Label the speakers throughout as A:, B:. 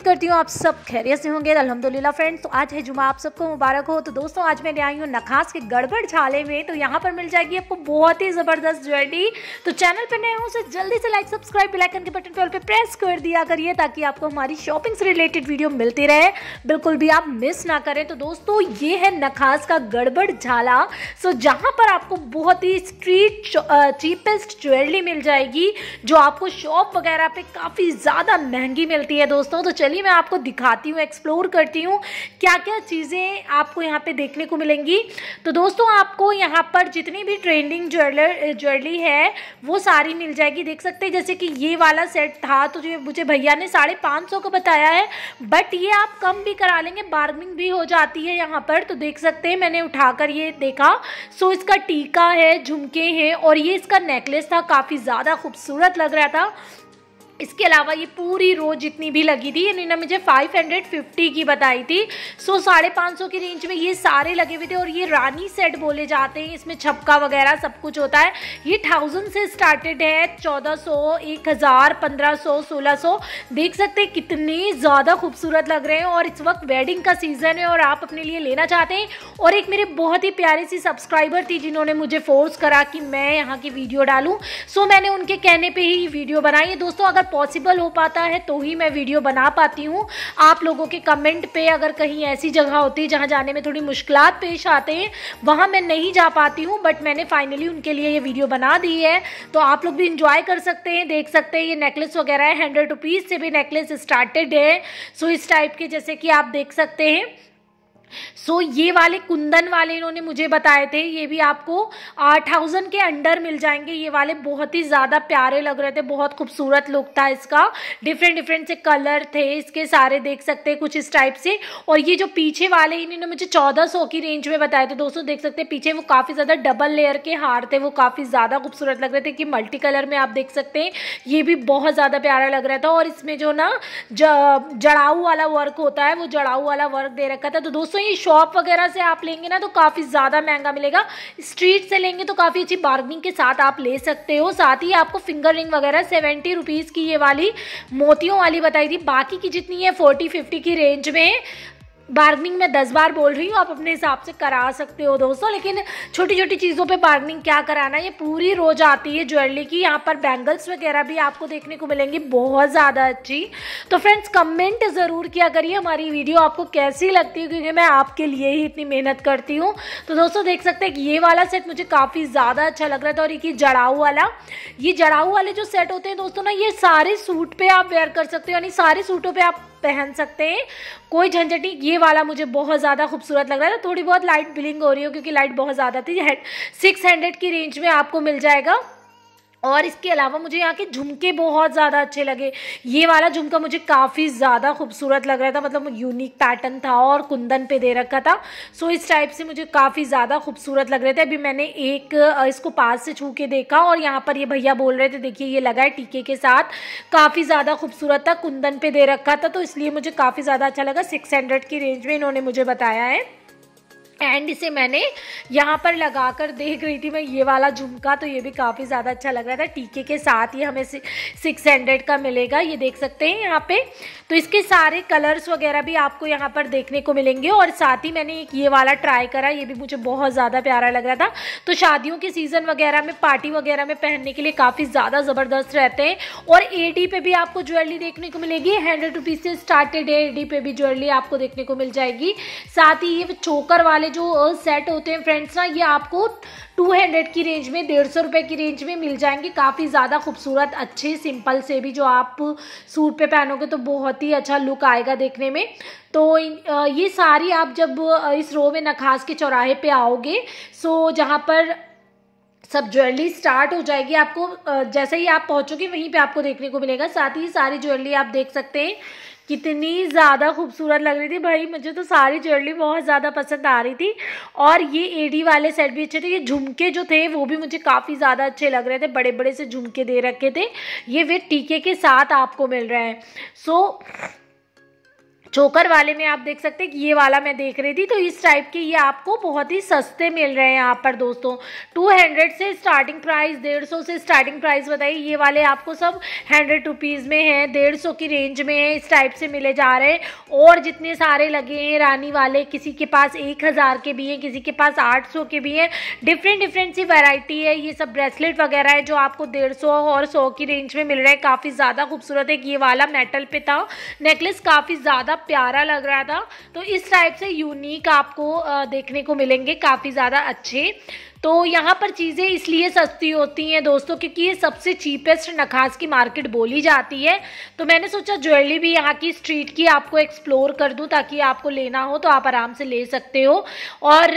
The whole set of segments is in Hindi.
A: उम्मीद करती हूँ आप सब खैरियत से होंगे अलहमदिल्ला फ्रेंड्स तो आज है जुमा आप सबको मुबारक हो तो दोस्तों आज मैं ले आई हूँ नखास के गड़बड़ छाले में तो यहाँ पर मिल जाएगी आपको बहुत ही ज़बरदस्त ज्वेलरी तो चैनल पर नए हो उसे जल्दी से लाइक सब्सक्राइब बिलाइकन के बटन पर प्रेस कर दिया करिए ताकि आपको हमारी शॉपिंग से रिलेटेड वीडियो मिलती रहे बिल्कुल भी आप मिस ना करें तो दोस्तों ये है नखास का गड़बड़ झाला सो जहाँ पर आपको बहुत ही स्ट्रीट चीपेस्ट ज्वेलरी मिल जाएगी जो आपको शॉप वगैरह पे काफ़ी ज़्यादा महंगी मिलती है दोस्तों तो चलिए चलिए मैं आपको दिखाती हूँ एक्सप्लोर करती हूँ क्या क्या चीज़ें आपको यहाँ पे देखने को मिलेंगी तो दोस्तों आपको यहाँ पर जितनी भी ट्रेंडिंग ज्वेलर ज्वेलरी है वो सारी मिल जाएगी देख सकते हैं जैसे कि ये वाला सेट था तो जो मुझे भैया ने साढ़े पाँच सौ का बताया है बट ये आप कम भी करा लेंगे बार्गनिंग भी हो जाती है यहाँ पर तो देख सकते हैं मैंने उठाकर ये देखा सो इसका टीका है झुमके हैं और ये इसका नेकलेस था काफ़ी ज़्यादा खूबसूरत लग रहा था इसके अलावा ये पूरी रो जितनी भी लगी थी इन्होंने मुझे 550 की बताई थी सो साढ़े पाँच सौ की रेंज में ये सारे लगे हुए थे और ये रानी सेट बोले जाते हैं इसमें छपका वगैरह सब कुछ होता है ये थाउजेंड से स्टार्टेड है चौदह सौ एक हज़ार पंद्रह सौ सोलह सौ देख सकते हैं कितने ज़्यादा खूबसूरत लग रहे हैं और इस वक्त वेडिंग का सीज़न है और आप अपने लिए लेना चाहते हैं और एक मेरे बहुत ही प्यारी सी सब्सक्राइबर थी जिन्होंने मुझे फोर्स करा कि मैं यहाँ की वीडियो डालूँ सो मैंने उनके कहने पर ही वीडियो बनाई है दोस्तों अगर पॉसिबल हो पाता है तो ही मैं वीडियो बना पाती हूँ आप लोगों के कमेंट पे अगर कहीं ऐसी जगह होती है जहाँ जाने में थोड़ी मुश्किल पेश आते हैं वहाँ मैं नहीं जा पाती हूँ बट मैंने फाइनली उनके लिए ये वीडियो बना दी है तो आप लोग भी इंजॉय कर सकते हैं देख सकते हैं ये नेकलेस वगैरह है हंड्रेड रुपीज़ से भी नेकलेस स्टार्टेड है सो इस टाइप के जैसे कि आप देख सकते हैं सो so, ये वाले कुंदन वाले इन्होंने मुझे बताए थे ये भी आपको थाउजेंड के अंडर मिल जाएंगे ये वाले बहुत ही ज़्यादा प्यारे लग रहे थे बहुत खूबसूरत लुक था इसका डिफरेंट डिफरेंट से कलर थे इसके सारे देख सकते हैं कुछ इस टाइप से और ये जो पीछे वाले इन्होंने मुझे चौदह सौ की रेंज में बताए थे दोस्तों देख सकते हैं पीछे वो काफ़ी ज़्यादा डबल लेयर के हार थे वो काफ़ी ज़्यादा खूबसूरत लग रहे थे कि मल्टी कलर में आप देख सकते हैं ये भी बहुत ज़्यादा प्यारा लग रहा था और इसमें जो ना जड़ाऊ वाला वर्क होता है वो जड़ाऊ वाला वर्क दे रखा था तो दोस्तों तो ये शॉप वगैरह से आप लेंगे ना तो काफ़ी ज़्यादा महंगा मिलेगा स्ट्रीट से लेंगे तो काफ़ी अच्छी बार्गनिंग के साथ आप ले सकते हो साथ ही आपको फिंगर रिंग वगैरह सेवेंटी रुपीज़ की ये वाली मोतियों वाली बताई थी बाकी की जितनी है फोर्टी फिफ्टी की रेंज में बार्गनिंग मैं दस बार बोल रही हूँ आप अपने हिसाब से करा सकते हो दोस्तों लेकिन छोटी छोटी चीज़ों पे बार्गनिंग क्या कराना ये पूरी रोज आती है ज्वेलरी की यहाँ पर बैंगल्स वगैरह भी आपको देखने को मिलेंगी बहुत ज़्यादा अच्छी तो फ्रेंड्स कमेंट ज़रूर किया करिए हमारी वीडियो आपको कैसी लगती है क्योंकि मैं आपके लिए ही इतनी मेहनत करती हूँ तो दोस्तों देख सकते हैं कि ये वाला सेट मुझे काफ़ी ज़्यादा अच्छा लग रहा था और एक ये जड़ाऊ वाला ये जड़ाऊ वाले जो सेट होते हैं दोस्तों ना ये सारे सूट पर आप वेयर कर सकते हो यानी सारे सूटों पर आप पहन सकते हैं कोई झंझटी ये वाला मुझे बहुत ज़्यादा खूबसूरत लग रहा है तो थोड़ी बहुत लाइट बिलिंग हो रही हो क्योंकि लाइट बहुत ज़्यादा थी सिक्स हंड्रेड की रेंज में आपको मिल जाएगा और इसके अलावा मुझे यहाँ के झुमके बहुत ज़्यादा अच्छे लगे ये वाला झुमका मुझे काफ़ी ज़्यादा खूबसूरत लग रहा था मतलब यूनिक पैटर्न था और कुंदन पे दे रखा था सो इस टाइप से मुझे काफ़ी ज़्यादा खूबसूरत लग रहे थे अभी मैंने एक इसको पास से छू के देखा और यहाँ पर ये भैया बोल रहे थे देखिए ये लगा है टीके के साथ काफ़ी ज़्यादा खूबसूरत था कुंदन पर दे रखा था तो इसलिए मुझे काफ़ी ज़्यादा अच्छा लगा सिक्स की रेंज में इन्होंने मुझे बताया है एंड इसे मैंने यहाँ पर लगा कर देख रही थी मैं ये वाला झुमका तो ये भी काफ़ी ज़्यादा अच्छा लग रहा था टीके के साथ ये हमें सिक्स हंड्रेड का मिलेगा ये देख सकते हैं यहाँ पे तो इसके सारे कलर्स वगैरह भी आपको यहाँ पर देखने को मिलेंगे और साथ ही मैंने एक ये वाला ट्राई करा ये भी मुझे बहुत ज़्यादा प्यारा लग रहा था तो शादियों के सीज़न वगैरह में पार्टी वगैरह में पहनने के लिए काफ़ी ज़्यादा ज़बरदस्त रहते हैं और ए पे भी आपको ज्वेलरी देखने को मिलेगी हंड्रेड रुपीज़ से स्टार्टेड है ए पे भी ज्वेलरी आपको देखने को मिल जाएगी साथ ही ये चोकर वाले सारे जो सेट होते हैं फ्रेंड्स ना ये आपको 200 की रेंज में डेढ़ सौ की रेंज में मिल जाएंगे काफ़ी ज़्यादा खूबसूरत अच्छे सिंपल से भी जो आप सूट पे पहनोगे तो बहुत ही अच्छा लुक आएगा देखने में तो ये सारी आप जब इस रो में नखास के चौराहे पे आओगे सो जहाँ पर सब ज्वेलरी स्टार्ट हो जाएगी आपको जैसे ही आप पहुँचोगे वहीं पर आपको देखने को मिलेगा साथ ही सारी ज्वेलरी आप देख सकते हैं कितनी ज़्यादा खूबसूरत लग रही थी भाई मुझे तो सारी ज्वेलरी बहुत ज़्यादा पसंद आ रही थी और ये एडी वाले सेट भी अच्छे थे ये झुमके जो थे वो भी मुझे काफ़ी ज़्यादा अच्छे लग रहे थे बड़े बड़े से झुमके दे रखे थे ये वे टीके के साथ आपको मिल रहे हैं सो so, चोकर वाले में आप देख सकते हैं कि ये वाला मैं देख रही थी तो इस टाइप के ये आपको बहुत ही सस्ते मिल रहे हैं यहाँ पर दोस्तों 200 से स्टार्टिंग प्राइस 150 से स्टार्टिंग प्राइस बताइए ये वाले आपको सब हंड्रेड रुपीज़ में है 150 की रेंज में है इस टाइप से मिले जा रहे हैं और जितने सारे लगे हैं रानी वाले किसी के पास एक हज़ार के भी हैं किसी के पास आठ सौ के भी हैं डिफरेंट डिफरेंट सी वेराइटी है ये सब ब्रेसलेट वगैरह है जो आपको डेढ़ सौ और सौ की रेंज में मिल रहा है काफ़ी ज़्यादा खूबसूरत है ये वाला मेटल पे था नेकलेस काफ़ी ज़्यादा प्यारा लग रहा था तो इस टाइप से यूनिक आपको देखने को मिलेंगे काफ़ी ज़्यादा अच्छे तो यहाँ पर चीज़ें इसलिए सस्ती होती हैं दोस्तों क्योंकि ये सबसे चीपेस्ट नखास की मार्केट बोली जाती है तो मैंने सोचा ज्वेलरी भी यहाँ की स्ट्रीट की आपको एक्सप्लोर कर दूँ ताकि आपको लेना हो तो आप आराम से ले सकते हो और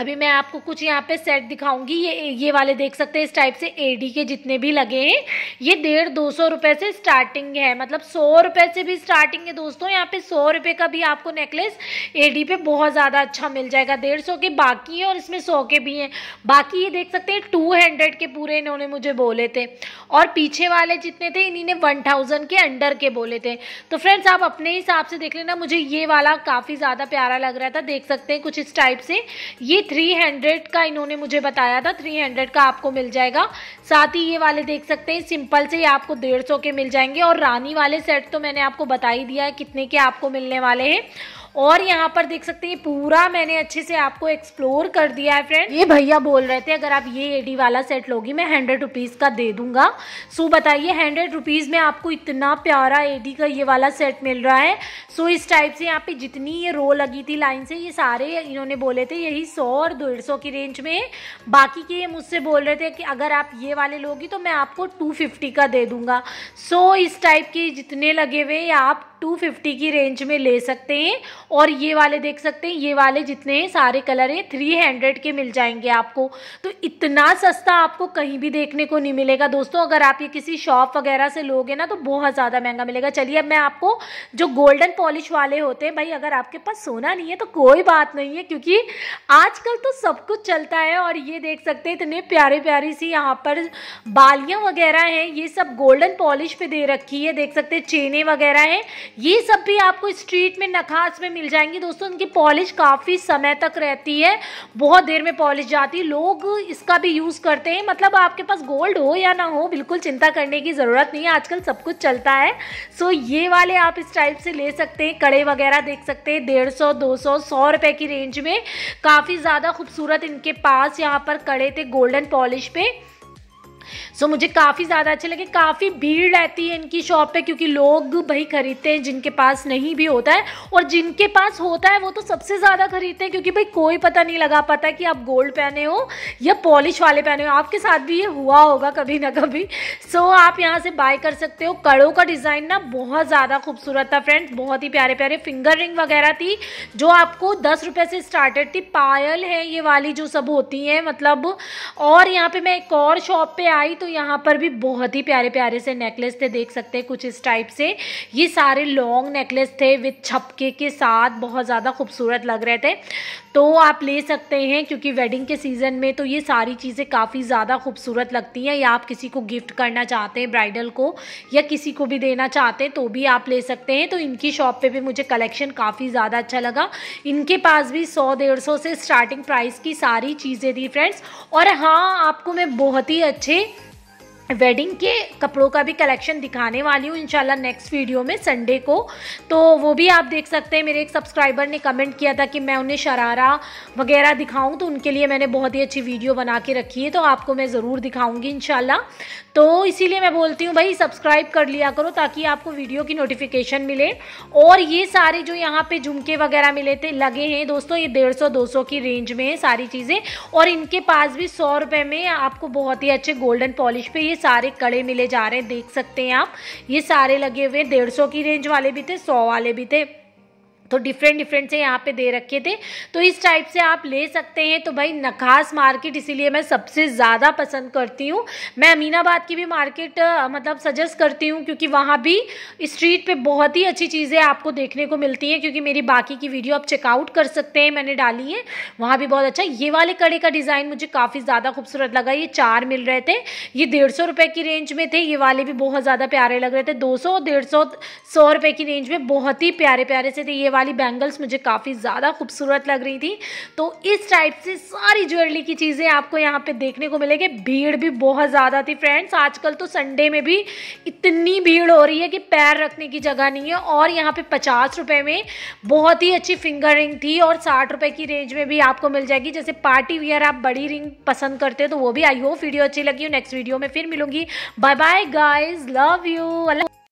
A: अभी मैं आपको कुछ यहाँ पे सेट दिखाऊंगी ये ये वाले देख सकते हैं इस टाइप से एडी के जितने भी लगे हैं ये डेढ़ दो सौ रुपये से स्टार्टिंग है मतलब सौ रुपये से भी स्टार्टिंग है दोस्तों यहाँ पे सौ रुपये का भी आपको नेकलेस एडी पे बहुत ज़्यादा अच्छा मिल जाएगा डेढ़ सौ के बाकी हैं और इसमें सौ के भी हैं बाकी ये देख सकते हैं टू हंड्रेड के पूरे इन्होंने मुझे बोले थे और पीछे वाले जितने थे इन्हीं ने वन थाउजेंड के अंडर के बोले थे तो फ्रेंड्स आप अपने हिसाब से देख लेना मुझे ये वाला काफ़ी ज़्यादा प्यारा लग रहा था देख सकते हैं कुछ इस टाइप से ये थ्री हंड्रेड का इन्होंने मुझे बताया था थ्री हंड्रेड का आपको मिल जाएगा साथ ही ये वाले देख सकते हैं सिंपल से ये आपको डेढ़ सौ के मिल जाएंगे और रानी वाले सेट तो मैंने आपको बता ही दिया है कितने के आपको मिलने वाले हैं और यहाँ पर देख सकते हैं पूरा मैंने अच्छे से आपको एक्सप्लोर कर दिया है फ्रेंड ये भैया बोल रहे थे अगर आप ये एडी वाला सेट लोगी मैं हंड्रेड रुपीज़ का दे दूंगा सो बताइए हंड्रेड रुपीज़ में आपको इतना प्यारा एडी का ये वाला सेट मिल रहा है सो इस टाइप से यहाँ पे जितनी ये रो लगी थी लाइन से ये सारे इन्होंने बोले थे यही सौ और डेढ़ सौ की रेंज में बाकी के ये मुझसे बोल रहे थे कि अगर आप ये वाले लोगी तो मैं आपको टू फिफ्टी का दे दूंगा सो इस टाइप के जितने लगे हुए आप टू फिफ्टी की रेंज में ले सकते हैं और ये वाले देख सकते हैं ये वाले जितने हैं सारे कलर हैं थ्री हंड्रेड के मिल जाएंगे आपको तो इतना सस्ता आपको कहीं भी देखने को नहीं मिलेगा दोस्तों अगर आप ये किसी शॉप वगैरह से लोगे ना तो बहुत ज़्यादा महंगा मिलेगा चलिए अब मैं आपको जो गोल्डन पॉलिश वाले होते हैं भाई अगर आपके पास सोना नहीं है तो कोई बात नहीं है क्योंकि आजकल तो सब कुछ चलता है और ये देख सकते हैं इतने प्यारे प्यारी सी यहाँ पर बालियाँ वगैरह हैं ये सब गोल्डन पॉलिश पे दे रखी है देख सकते हैं चेने वगैरह हैं ये सब भी आपको स्ट्रीट में नखास में मिल जाएंगी दोस्तों इनकी पॉलिश काफ़ी समय तक रहती है बहुत देर में पॉलिश जाती है लोग इसका भी यूज़ करते हैं मतलब आपके पास गोल्ड हो या ना हो बिल्कुल चिंता करने की ज़रूरत नहीं है आजकल सब कुछ चलता है सो ये वाले आप इस टाइप से ले सकते हैं कड़े वगैरह देख सकते हैं डेढ़ सौ दो सौ सौ रुपये की रेंज में काफ़ी ज़्यादा खूबसूरत इनके पास यहाँ पर कड़े थे गोल्डन पॉलिश पे सो so, मुझे काफ़ी ज़्यादा अच्छे लगे काफ़ी भीड़ रहती है इनकी शॉप पे क्योंकि लोग भाई ख़रीदते हैं जिनके पास नहीं भी होता है और जिनके पास होता है वो तो सबसे ज़्यादा ख़रीदते हैं क्योंकि भाई कोई पता नहीं लगा पाता कि आप गोल्ड पहने हो या पॉलिश वाले पहने हो आपके साथ भी ये हुआ होगा कभी ना कभी सो so, आप यहाँ से बाय कर सकते हो कड़ों का डिज़ाइन ना बहुत ज़्यादा खूबसूरत था फ्रेंड्स बहुत ही प्यारे प्यारे फिंगर रिंग वगैरह थी जो आपको दस रुपये से स्टार्टेड थी पायल है ये वाली जो सब होती हैं मतलब और यहाँ पे मैं एक और शॉप पे आई तो यहाँ पर भी बहुत ही प्यारे प्यारे से नेकलेस थे देख सकते हैं कुछ इस टाइप से ये सारे लॉन्ग नेकलेस थे विथ छपके के साथ बहुत ज़्यादा खूबसूरत लग रहे थे तो आप ले सकते हैं क्योंकि वेडिंग के सीज़न में तो ये सारी चीज़ें काफ़ी ज़्यादा खूबसूरत लगती हैं या आप किसी को गिफ्ट करना चाहते हैं ब्राइडल को या किसी को भी देना चाहते हैं तो भी आप ले सकते हैं तो इनकी शॉप पर भी मुझे कलेक्शन काफ़ी ज़्यादा अच्छा लगा इनके पास भी सौ डेढ़ सौ से स्टार्टिंग प्राइस की सारी चीज़ें थी फ्रेंड्स और हाँ आपको मैं बहुत ही अच्छे वेडिंग के कपड़ों का भी कलेक्शन दिखाने वाली हूँ इंशाल्लाह नेक्स्ट वीडियो में संडे को तो वो भी आप देख सकते हैं मेरे एक सब्सक्राइबर ने कमेंट किया था कि मैं उन्हें शरारा वगैरह दिखाऊं तो उनके लिए मैंने बहुत ही अच्छी वीडियो बना के रखी है तो आपको मैं ज़रूर दिखाऊंगी इंशाल्लाह तो इसीलिए मैं बोलती हूँ भाई सब्सक्राइब कर लिया करो ताकि आपको वीडियो की नोटिफिकेशन मिले और ये सारे जो यहाँ पर झुमके वगैरह मिले थे लगे हैं दोस्तों ये डेढ़ सौ की रेंज में है सारी चीज़ें और इनके पास भी सौ में आपको बहुत ही अच्छे गोल्डन पॉलिश पर ये सारे कड़े मिले जा रहे हैं देख सकते हैं आप ये सारे लगे हुए हैं डेढ़ सौ की रेंज वाले भी थे सौ वाले भी थे तो डिफरेंट डिफरेंट से यहाँ पे दे रखे थे तो इस टाइप से आप ले सकते हैं तो भाई नखास मार्केट इसीलिए मैं सबसे ज़्यादा पसंद करती हूँ मैं अमीनाबाद की भी मार्केट मतलब सजेस्ट करती हूँ क्योंकि वहाँ भी स्ट्रीट पे बहुत ही अच्छी चीज़ें आपको देखने को मिलती हैं क्योंकि मेरी बाकी की वीडियो आप चेकआउट कर सकते हैं मैंने डाली है वहाँ भी बहुत अच्छा ये वाले कड़े का डिज़ाइन मुझे काफ़ी ज़्यादा खूबसूरत लगा ये चार मिल रहे थे ये डेढ़ सौ की रेंज में थे ये वाले भी बहुत ज़्यादा प्यारे लग रहे थे दो सौ डेढ़ सौ सौ रुपये की रेंज में बहुत ही प्यारे प्यारे से थे ये वाली बैंगल्स मुझे काफ़ी ज़्यादा खूबसूरत लग रही थी तो इस टाइप से सारी ज्वेलरी की चीज़ें आपको यहाँ पे देखने को मिलेगी भीड़ भी बहुत ज़्यादा थी फ्रेंड्स आजकल तो संडे में भी इतनी भीड़ हो रही है कि पैर रखने की जगह नहीं है और यहाँ पर पचास में बहुत ही अच्छी फिंगर रिंग थी और साठ की रेंज में भी आपको मिल जाएगी जैसे पार्टी वियर आप बड़ी रिंग पसंद करते हो तो वो भी आई होप वीडियो अच्छी लगी हो नेक्स्ट वीडियो में फिर मिलूंगी bye bye guys love you Allah